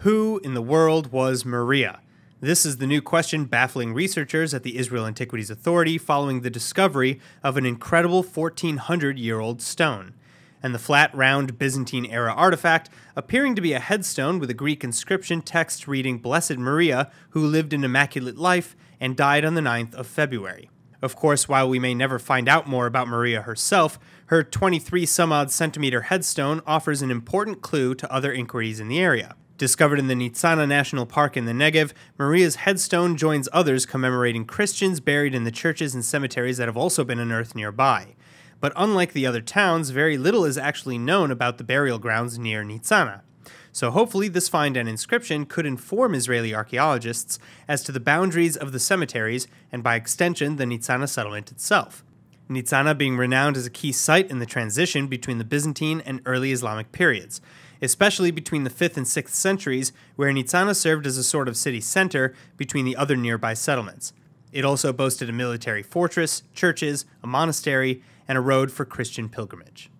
Who in the world was Maria? This is the new question baffling researchers at the Israel Antiquities Authority following the discovery of an incredible 1400 year old stone. And the flat, round Byzantine era artifact appearing to be a headstone with a Greek inscription text reading Blessed Maria, who lived an immaculate life and died on the 9th of February. Of course, while we may never find out more about Maria herself, her 23 some odd centimeter headstone offers an important clue to other inquiries in the area. Discovered in the Nitsana National Park in the Negev, Maria's headstone joins others commemorating Christians buried in the churches and cemeteries that have also been unearthed nearby. But unlike the other towns, very little is actually known about the burial grounds near Nitsana. So hopefully, this find and inscription could inform Israeli archaeologists as to the boundaries of the cemeteries and, by extension, the Nitsana settlement itself. Nitsana being renowned as a key site in the transition between the Byzantine and early Islamic periods especially between the 5th and 6th centuries, where Nitsana served as a sort of city center between the other nearby settlements. It also boasted a military fortress, churches, a monastery, and a road for Christian pilgrimage.